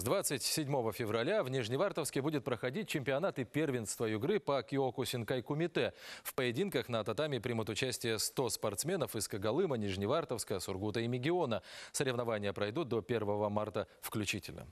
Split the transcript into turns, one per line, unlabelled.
С 27 февраля в Нижневартовске будет проходить чемпионат и первенство игры по Киоку Синкай Кумите. В поединках на татами примут участие 100 спортсменов из Кагалыма, Нижневартовска, Сургута и Мегиона. Соревнования пройдут до 1 марта включительно.